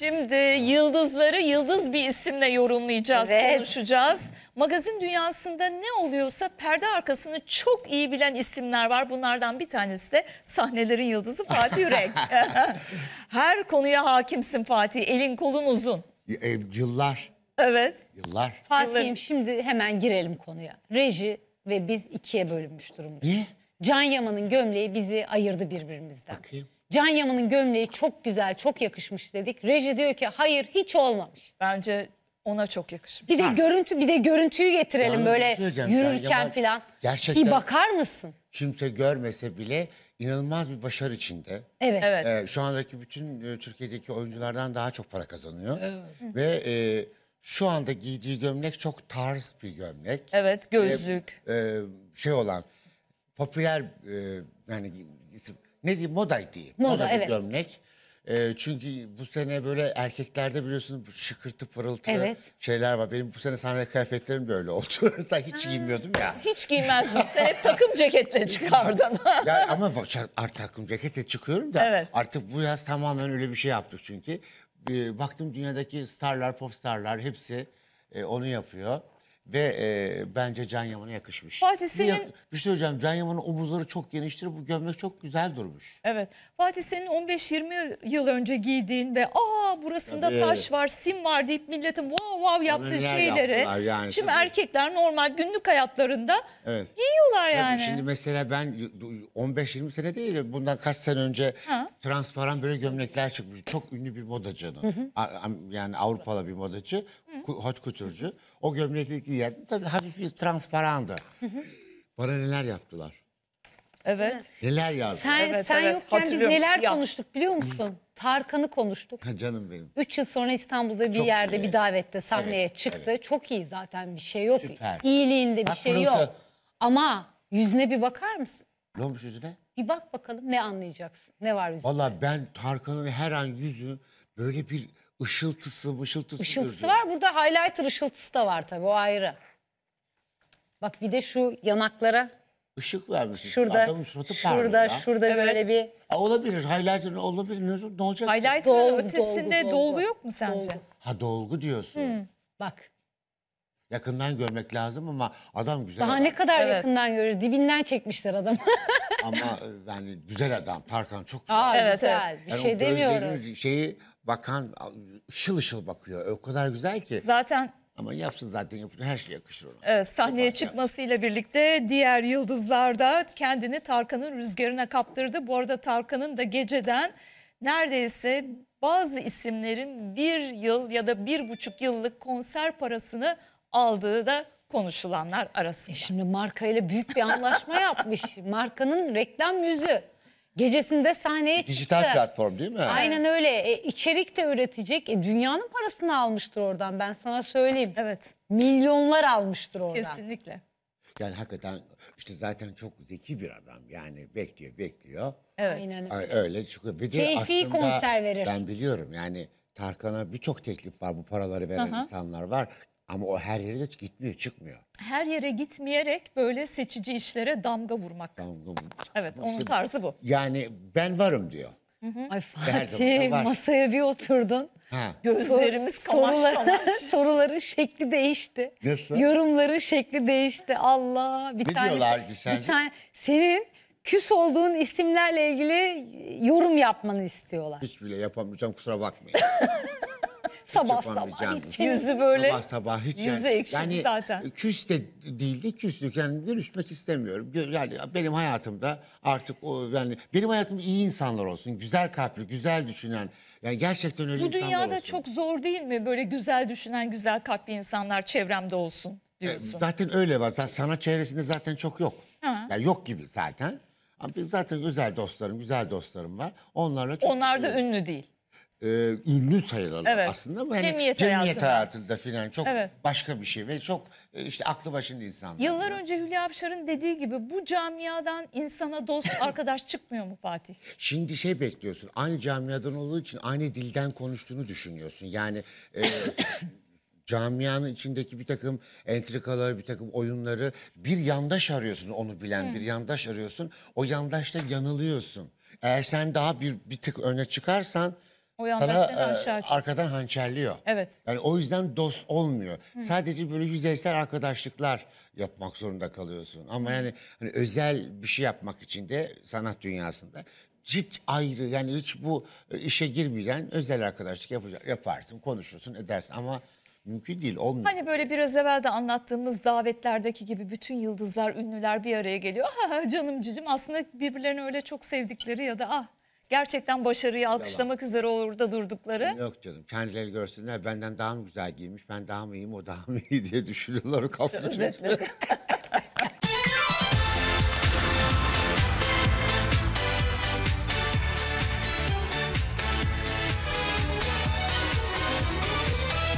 Şimdi yıldızları yıldız bir isimle yorumlayacağız, evet. konuşacağız. Magazin dünyasında ne oluyorsa perde arkasını çok iyi bilen isimler var. Bunlardan bir tanesi de sahnelerin yıldızı Fatih Yürek. Her konuya hakimsin Fatih. Elin kolun uzun. E, yıllar. Evet. Yıllar. Fatih'im şimdi hemen girelim konuya. Reji ve biz ikiye bölünmüş durumdayız. Niye? Can Yaman'ın gömleği bizi ayırdı birbirimizden. Bakayım. Can Yaman'ın gömleği çok güzel, çok yakışmış dedik. Reji diyor ki hayır hiç olmamış. Bence ona çok yakışmış. Bir de Ters. görüntü bir de görüntüyü getirelim böyle şey yürürken falan. filan. gerçekten- Bir bakar mısın? Kimse görmese bile inanılmaz bir başarı içinde. Evet. Evet. Ee, şu andaki bütün e, Türkiye'deki oyunculardan daha çok para kazanıyor. Evet. Ve e, şu anda giydiği gömlek çok tarz bir gömlek. Evet gözlük. Ee, şey olan popüler e, yani isim- ne diyeyim modaydı. Moda, Moda evet. gömlek. E, çünkü bu sene böyle erkeklerde biliyorsun şıkırtı pırıltı evet. şeyler var. Benim bu sene sahne kıyafetlerim böyle oldu. da hiç ha. giymiyordum ya. Hiç giymezdin. Sen hep takım ceketle çıkardın. ya ama artık takım ceketle çıkıyorum da evet. artık bu yaz tamamen öyle bir şey yaptık çünkü. E, baktım dünyadaki starlar, pop starlar hepsi e, onu yapıyor. Ve e, bence Can Yaman'a yakışmış. Fatih senin... Bir, bir şey söyleyeceğim. Can Yaman'ın omuzları çok geniştir. Bu gömlek çok güzel durmuş. Evet. Fatih senin 15-20 yıl önce giydiğin ve aa burasında tabii. taş var, sim var deyip milletin wow wow yaptığı Neler şeyleri. yani, Şimdi tabii. erkekler normal günlük hayatlarında Evet. giyiyorlar var yani. Tabii şimdi mesela ben 15-20 sene değil bundan kaç sene önce Ha. transparan böyle gömlekler çıkmış. Çok ünlü bir modacının. A- am- Yani Avrupalı bir modacı, hot kuturcu. O gömlekleri giyerdim. Tabii hafif bir transparandı. Bana neler yaptılar? Evet. Neler yazdılar? Sen, Evet, sen evet, yokken biz neler siyah. konuştuk biliyor musun? Tarkan'ı konuştuk. Ha, canım benim. Üç yıl sonra İstanbul'da bir Çok yerde iyi. bir davette sahneye Evet, çıktı. Çok iyi zaten bir şey yok. Süper. İyiliğinde bir Ha, şey pırıltı. yok. Ama Yüzüne bir bakar mısın? Ne olmuş yüzüne? Bir bak bakalım ne anlayacaksın? Ne var yüzünde? Valla ben Tarkan'ın her an yüzü böyle bir ışıltısı mışıltısı Işıltısı gördüm. var burada highlighter ışıltısı da var tabii o ayrı. Bak bir de şu yanaklara Işık vermiş. Şurada, Adamın suratı parlıyor. Şurada, şurada evet. böyle bir... A, olabilir. Highlighter olabilir. Ne, olacak? Highlighter'ın ötesinde dolgu, dolgu, dolgu yok mu sence? Dolgu. Ha dolgu diyorsun. Hmm. Bak. Yakından görmek lazım ama adam güzel Daha adam. ne kadar Evet. yakından görür. Dibinden çekmişler adamı. Ama e, yani güzel adam. Tarkan çok güzel. Aa Evet, güzel. Bir Yani şey demiyoruz. gözlerinin şeyi bakan ışıl ışıl bakıyor. E, o kadar güzel ki. Zaten Ama yapsın zaten yapıyor. Her şey yakışır ona. Evet, sahneye çıkmasıyla birlikte diğer yıldızlar da kendini Tarkan'ın rüzgarına kaptırdı. Bu arada Tarkan'ın da geceden neredeyse bazı isimlerin bir yıl ya da bir buçuk yıllık konser parasını aldığı da konuşulanlar arasında. E şimdi markayla büyük bir anlaşma yapmış. Markanın reklam yüzü. Gecesinde sahneye çıktı. Dijital platform değil mi? Aynen öyle. E, içerik de üretecek. E, dünyanın parasını almıştır oradan ben sana söyleyeyim. Evet. Milyonlar almıştır oradan. Kesinlikle. Yani hakikaten işte zaten çok zeki bir adam. Yani bekliyor bekliyor. Evet. Aynen öyle. Öyle çıkıyor. Bir de Keyfi konser verir. ben biliyorum yani Tarkan'a birçok teklif var. Bu paraları veren Aha. insanlar var. Ama o her yere de gitmiyor, çıkmıyor. Her yere gitmeyerek böyle seçici işlere damga vurmak. Damga vurmak. Evet, Ama onun işte, tarzı bu. Yani ben varım diyor. Hı hı. Ay Fatih, var. masaya bir oturdun. Ha. Gözlerimiz Sor, kamaş sorular, kamaş. soruların şekli değişti. Nasıl? Yorumların şekli değişti. Allah. Bir ne tane, diyorlar ki sence? Bir tane, senin küs olduğun isimlerle ilgili yorum yapmanı istiyorlar. Hiç bile yapamayacağım kusura bakmayın. sabah sabah hiç yüzü böyle sabah sabah hiç yüzü yani, yani, zaten. Küs de değildi küslük yani görüşmek istemiyorum. Yani benim hayatımda artık o yani benim hayatımda iyi insanlar olsun, güzel kalpli, güzel düşünen yani gerçekten öyle Bu insanlar olsun. Bu dünyada çok zor değil mi böyle güzel düşünen, güzel kalpli insanlar çevremde olsun diyorsun. E, zaten öyle var. Sanat çevresinde zaten çok yok. Ha. Yani yok gibi zaten. Ama zaten özel dostlarım, güzel dostlarım var. Onlarla çok Onlar da ünlü değil e, ünlü sayılalım evet. aslında. Bu hani cemiyet, cemiyet hayatında falan çok evet. başka bir şey ve çok e, işte aklı başında insanlar. Yıllar önce Hülya Avşar'ın dediği gibi bu camiadan insana dost arkadaş çıkmıyor mu Fatih? Şimdi şey bekliyorsun aynı camiadan olduğu için aynı dilden konuştuğunu düşünüyorsun. Yani e, camianın içindeki bir takım entrikaları, bir takım oyunları bir yandaş arıyorsun onu bilen hmm. bir yandaş arıyorsun. O yandaşta yanılıyorsun. Eğer sen daha bir, bir tık öne çıkarsan sana e, arkadan hançerliyor. Evet. Yani o yüzden dost olmuyor. Hı. Sadece böyle yüzeysel arkadaşlıklar yapmak zorunda kalıyorsun. Ama Hı. yani hani özel bir şey yapmak için de sanat dünyasında cilt ayrı yani hiç bu e, işe girmeyeceğin özel arkadaşlık yapacak yaparsın, konuşursun, edersin ama mümkün değil olmuyor. Hani böyle biraz evvel de anlattığımız davetlerdeki gibi bütün yıldızlar, ünlüler bir araya geliyor. Ha canım cicim aslında birbirlerini öyle çok sevdikleri ya da ah Gerçekten başarıyı alkışlamak üzere orada durdukları. Yok canım kendileri görsünler benden daha mı güzel giymiş ben daha mı iyiyim o daha mı iyi diye düşünüyorlar o